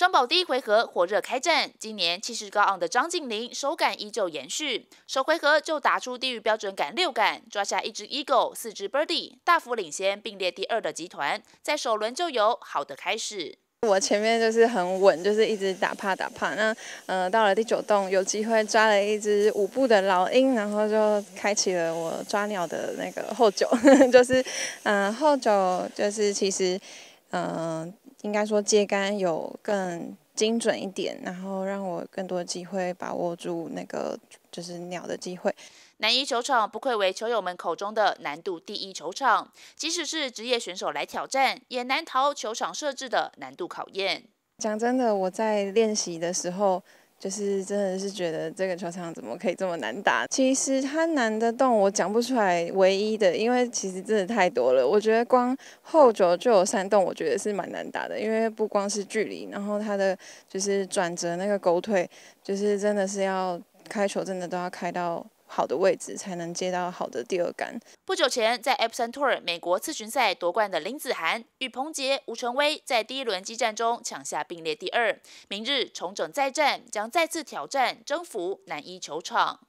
双保第一回合火热开战，今年气势高昂的张敬林手感依旧延续，首回合就打出低于标准杆六杆，抓下一只 eagle 四只 birdie，大幅领先并列第二的集团，在首轮就有好的开始。我前面就是很稳，就是一直打怕打怕。那呃，到了第九洞有机会抓了一只五步的老鹰，然后就开启了我抓鸟的那个后九，就是嗯后九就是其实嗯。应该说，接杆有更精准一点，然后让我更多机会把握住那个就是鸟的机会。南一球场不愧为球友们口中的难度第一球场，即使是职业选手来挑战，也难逃球场设置的难度考验。讲真的，我在练习的时候。就是真的是觉得这个球场怎么可以这么难打？其实它难的洞我讲不出来，唯一的，因为其实真的太多了。我觉得光后脚就有三洞，我觉得是蛮难打的，因为不光是距离，然后它的就是转折那个狗腿，就是真的是要开球，真的都要开到。好的位置才能接到好的第二杆。不久前，在 a p e n Tour 美国次巡赛夺冠的林子涵与彭杰、吴成威在第一轮激战中抢下并列第二，明日重整再战，将再次挑战征服南一球场。